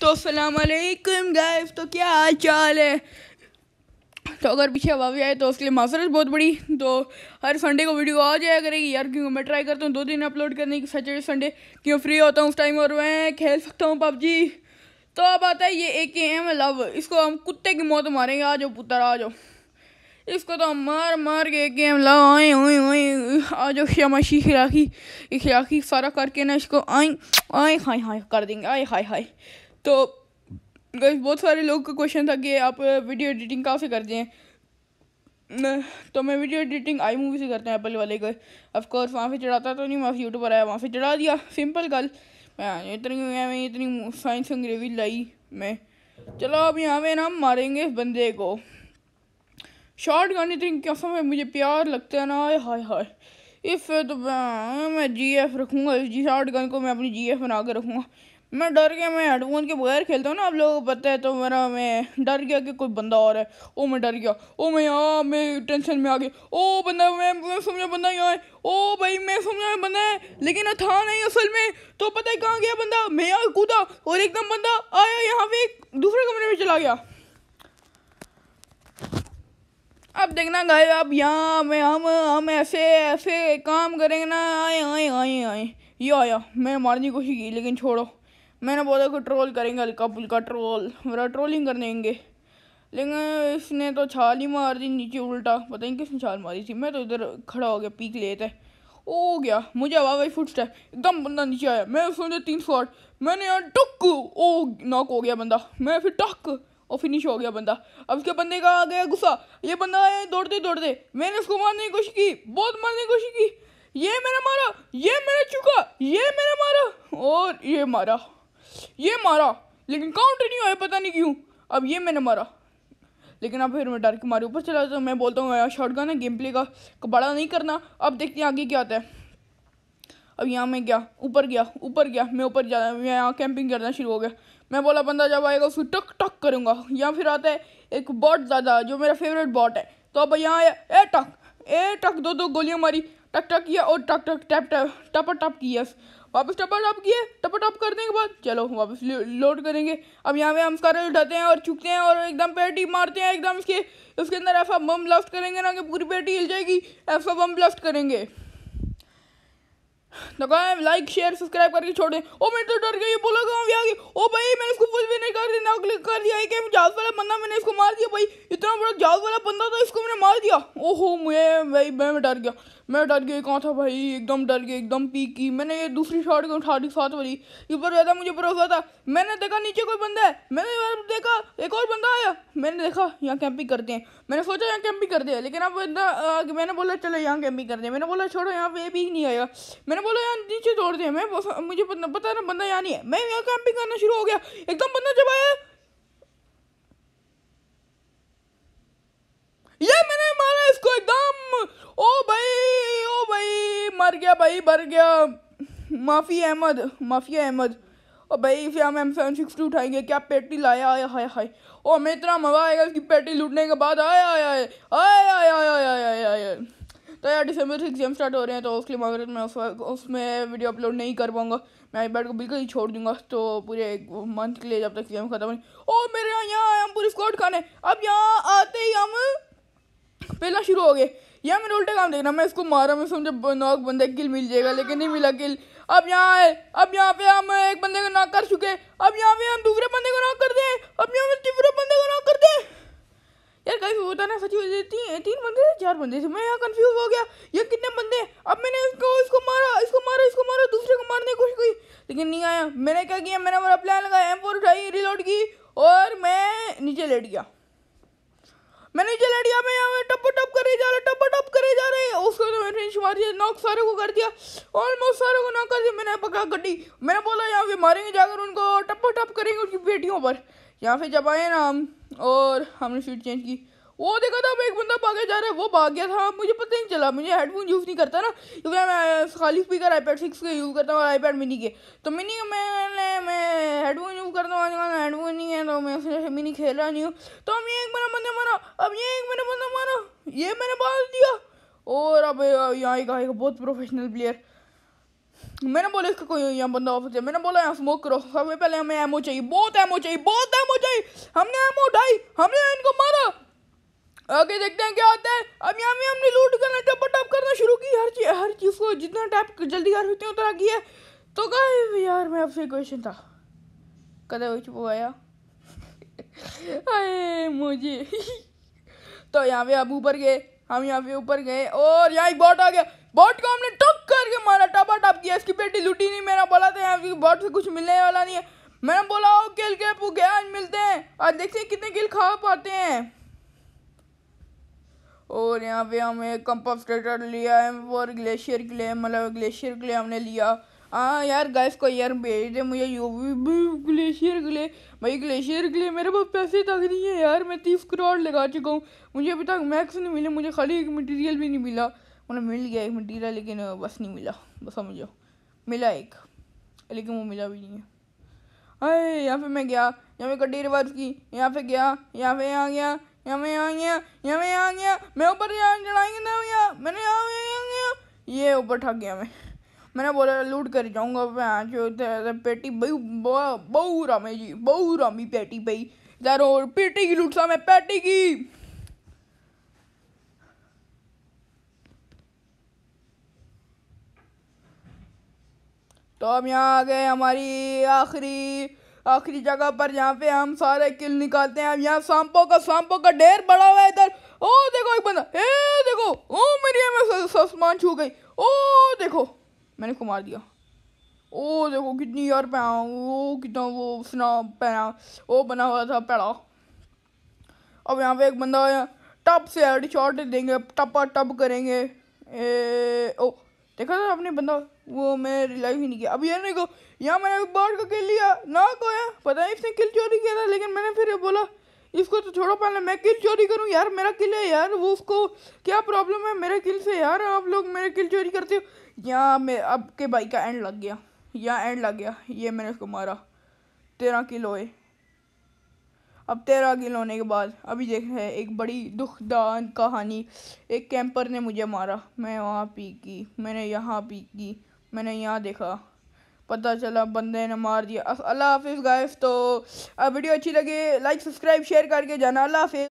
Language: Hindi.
तो असलकम गाइस तो क्या हाल चाल है तो अगर पीछे हवा भी आए तो उसके लिए माफरत बहुत बड़ी तो हर संडे को वीडियो आ जाया करेगी यार क्योंकि मैं ट्राई करता हूँ दो दिन अपलोड करने की सैटरडे संडे क्यों फ्री होता हूँ उस टाइम और मैं खेल सकता हूँ पबजी तो अब आता है ये ए के एम लव इसको हम कुत्ते की मौत मारेंगे आ जाओ पुत्र आ जाओ इसको तो हम मार मार के ए के एम लव आए आए आए आ जाओ शमाशी खिलाखी खिलाखी सारा करके ना इसको आए आए हाय हाय कर देंगे आए हाय हाय तो बहुत सारे लोग का क्वेश्चन था कि आप वीडियो uh, एडिटिंग कहाँ से करते हैं तो मैं वीडियो एडिटिंग आई मूवी से करते हैं एप्पल वाले को ऑफकोर्स वहाँ से चढ़ाता तो नहीं मैं यूट्यूब पर आया वहाँ से चढ़ा दिया सिंपल गल मैं इतनी मैं इतनी साइंस अंग्रेजी लाई मैं चलो अब यहाँ पे ना मारेंगे इस बंदे को शॉर्ट गन इतनी कैसा में मुझे प्यार लगता है ना हाय हाय इस तो मैं जी एफ रखूँगा जी शॉर्ट गन को मैं अपनी जी एफ बना के रखूँगा मैं डर गया मैं हेडफोन के बगैर खेलता हूँ ना आप लोगों को पता है तो मेरा मैं डर गया कि कोई बंदा और है ओ मैं डर गया ओ मैं यहाँ मैं टेंशन में आ गया ओ बंदा मैं, मैं समझा बंदा यहाँ है ओ भाई मैं समझा बंदा है लेकिन था नहीं असल में तो पता है कहाँ गया बंदा मैं यहाँ कूदा और एकदम बंदा आया यहाँ पे दूसरे कमरे में चला गया अब देखना गाय अब यहाँ में हम हम ऐसे ऐसे काम करेंगे ना आए आए आए आए ये आया मैं मारने की कोशिश की लेकिन छोड़ो मैंने बोला कि ट्रोल करेंगे हल्का फुल्का ट्रोल मेरा ट्रोलिंग कर देंगे लेकिन इसने तो छाल ही मार दी नीचे उल्टा पता नहीं किसने छाल मारी थी मैं तो इधर खड़ा हो गया पीक लेते ओ गया मुझे हवा भाई फुट स्टेप एकदम बंदा नीचे आया मैं सुन तीन सौ आठ मैंने यहाँ टक ओ नॉक हो गया बंदा मैं फिर टक और फिनिश हो गया बंदा अब उसके बंदे का आ गया गुस्सा ये बंदा आया दौड़ते दौड़ते मैंने उसको मारने की कोशिश की बहुत मारने की कोशिश की ये मैंने मारा ये मैंने चुका ये मैंने मारा और ये मारा ये मारा लेकिन काउंटर नहीं आया पता नहीं क्यों अब ये मैंने मारा लेकिन अब फिर मैं डर के मारे ऊपर चला जाता हूँ मैं बोलता हूँ यार शॉर्ट गन है गेम प्ले का बड़ा नहीं करना अब देखते हैं आगे क्या आता है अब यहाँ मैं गया ऊपर गया ऊपर गया मैं ऊपर जा रहा मैं यहाँ कैंपिंग करना शुरू हो गया मैं बोला बंदा जब आएगा उसको टक टक करूँगा या फिर आता है एक बॉट ज़्यादा जो मेरा फेवरेट बॉट है तो अब यहाँ आया ए टक ए टक दो दो गोलियाँ मारी टक टक किया और टक टक टैप टैप टप टप किया वापस टपा टपाटप किए टपा टपाटप करने के बाद चलो वापस लोड करेंगे अब यहाँ पे हम स्कारल उठाते हैं और चुकते हैं और एकदम पेटी मारते हैं एकदम उसके उसके अंदर ऐसा बम ब्लास्ट करेंगे ना कि पूरी पेटी हिल जाएगी ऐसा बम ब्लास्ट करेंगे तो कहा लाइक शेयर सब्सक्राइब करके छोड़ दें ओ मैं तो डर गई ये बोला गाँव गई ओ भाई मैंने उसको कुछ भी नहीं कर दिया क्लिक कर दिया एक जाल वाला बंदा मैंने इसको मार दिया भाई इतना बड़ा जाल वाला बंदा था इसको मैंने मार दिया ओहो मुझे भाई मैं डर गया मैं डर गई कहाँ था भाई एकदम डर गया एकदम पी की मैंने ये दूसरी शॉट की उठा दी सात वाली ऊपर गया था मुझे भरोसा था मैंने देखा नीचे कोई बंदा है मैंने देखा एक और बंदा आया मैंने देखा यहाँ कैंपिंग करते हैं मैंने सोचा यहाँ कैंपिंग करते हैं लेकिन अब मैंने बोला चलो यहाँ कैंपिंग करते हैं मैंने बोला छोड़ो यहाँ पे भी नहीं आया मैंने बोला यहाँ नीचे छोड़ दिया मैं मुझे पता ना बंदा यहाँ नहीं है मैं यहाँ कैंपिंग करना शुरू हो गया एकदम बंदा जब आया भर गया भाई भर गया माफ़ी अहमद माफिया अहमद और भाई फिर हम एम सेवन सिक्स टू उठाएंगे क्या पेटी लाया आया हाय हाय ओ हमें इतना मज़ा आएगा कि पेटी लूटने के बाद आया आया आया आया आया तो यार डिसम्बर से एग्जाम स्टार्ट हो रहे हैं तो उसके मगर मैं उस उसमें वीडियो अपलोड नहीं कर पाऊँगा मैं आई को बिल्कुल ही छोड़ दूंगा तो पूरे एक मंथ के लिए जब तक एग्जाम खत्म नहीं ओ मेरे यहाँ यहाँ पूरी स्कॉट खाने अब यहाँ आते ही हम पहला शुरू हो गए यहाँ मैंने उल्टा काम देखना मैं इसको मारा मैं समझा नॉक बंदे किल मिल जाएगा लेकिन नहीं मिला किल अब यहाँ आए अब यहाँ पे हम एक बंदे को नॉक कर चुके अब यहाँ पे हम दूसरे बंदे को नॉक कर दे अब यहाँ पे तीसरे बंदे को नॉक कर दे यार कभी होता ना सच ती, तीन बंदे थे चार बंदे थे मैं यहाँ कन्फ्यूज हो गया ये कितने बंदे अब मैंने इसको इसको मारा इसको मारा इसको मारा दूसरे को मारने की कोशिश की लेकिन नहीं आया मैंने क्या किया मैंने मेरा प्लान लगाया एम फोर उठाई रिलोड की और मैं नीचे लेट गया मैं नीचे लेट गया मैं यहाँ टप टप कर रही जा रहा टप करे जा रहे हैं उसको तो मैंने मार दिया नॉक सारे को कर दिया ऑलमोस्ट सारे को नॉक कर दिया मैंने पकड़ा गड्डी मैंने बोला यहाँ पे मारेंगे जाकर उनको टप्पा टप करेंगे उनकी बेटियों पर यहाँ पे जब आए ना हम और हमने सीट चेंज की वो देखा था अब एक बंदा भागे जा रहा है वो भाग गया था मुझे पता नहीं चला मुझे हेडफोन यूज़ नहीं करता ना क्योंकि मैं खाली स्पीकर आई पैड सिक्स का यूज़ करता हूँ और आई पैड मिनी के तो मिनी मैं मैं हेडफोन यूज़ करता हूँ हेडफोन रहा हूँ मैं फिर मिनी खेल रहा नहीं हूँ तो अब ये एक मेरा बंदा मारा अब ये एक मेरा बंदा मारा ये मैंने बाल दिया और अब यहाँ एक आएगा बहुत प्रोफेशनल प्लेयर मैंने बोला इसका कोई यहाँ बंदा ऑफिस मैंने बोला यहाँ स्मोक करो सबसे पहले हमें एमओ चाहिए बहुत एमओ चाहिए बहुत एमओ चाहिए हमने एमओ उठाई हमने इनको मारा आगे देखते हैं क्या आता है अब यहाँ में हमने लूट करना टप टप करना शुरू की हर चीज हर चीज़ को जितना टाइप जल्दी कर सकते हैं उतना किया तो कहा यार मैं आपसे क्वेश्चन था कदम वो आया अरे मुझे तो यहाँ पे आप ऊपर गए हम यहाँ पे ऊपर गए और यहाँ एक बॉट आ गया बॉट को हमने टप करके मारा टपा टप किया इसकी बेटी लुटी नहीं मेरा बोला था यहाँ बॉट से कुछ मिलने वाला नहीं है मैंने बोला ओ किल के पू गया आज मिलते हैं आज देखते हैं कितने किल खा पाते हैं और यहाँ पे हमें कंपस्टेटर लिया है और ग्लेशियर के लिए मतलब ग्लेशियर के लिए हमने लिया हाँ यार गैस को यार भेज दे मुझे यू भी ग्लेशियर के भाई ग्लेशियर के मेरे पास पैसे तक नहीं है यार मैं तीस करोड़ लगा चुका हूँ मुझे अभी तक मैक्स नहीं मिले मुझे खाली एक मटेरियल भी नहीं मिला मतलब मिल गया एक मटेरियल लेकिन बस नहीं मिला बस समझो मिला एक लेकिन वो मिला भी नहीं है अरे यहाँ पे मैं गया यहाँ पे कटी रिवाज की यहाँ पे गया यहाँ पे आ गया यहाँ पे आ गया यहाँ पे आ गया मैं ऊपर यहाँ चढ़ाएंगे ना भैया मैंने यहाँ गया ये ऊपर ठक गया मैं मैंने बोला लूट कर जाऊंगा હવે આ पेटी भाई બહુ બહુ जी જી रामी पेटी भाई ભાઈ તારો પેટી કી લૂંટ સામે પેટી तो हम यहाँ आ गए हमारी आखिरी आखिरी जगह पर जहाँ पे हम सारे किल निकालते हैं यहाँ सांपो का सांपो का ढेर बड़ा हुआ है इधर ओ देखो एक बंदा ए देखो ओ मेरी सामान छू गई ओ देखो मैंने को मार दिया ओ देखो कितनी यार पैरा वो कितना वो सुना पैरा वो बना हुआ था पैरा अब यहाँ पे एक बंदा आया टप से हेड शॉट देंगे टपा टप करेंगे ए, ओ देखा था आपने बंदा वो मैं रिलाइव ही नहीं किया अब यार को यहाँ मैंने बाढ़ का किल लिया ना कोया पता नहीं इसने किल चोरी किया था लेकिन मैंने फिर बोला इसको तो छोड़ो पहले मैं किल चोरी करूँ यार मेरा किल है यार वो उसको क्या प्रॉब्लम है मेरे किल से यार आप लोग मेरे किल चोरी करते हो यहाँ मैं अब के भाई का एंड लग गया यहाँ एंड लग गया ये मैंने उसको मारा तेरह किलो है अब तेरह किलो होने के बाद अभी देख रहे हैं एक बड़ी दुखदान कहानी एक कैंपर ने मुझे मारा मैं वहाँ पी की मैंने यहाँ पी की मैंने यहाँ देखा पता चला बंदे ने मार दिया अल्लाह हाफिज़ गाइस तो वीडियो अच्छी लगे लाइक सब्सक्राइब शेयर करके जाना अल्लाह हाफिज़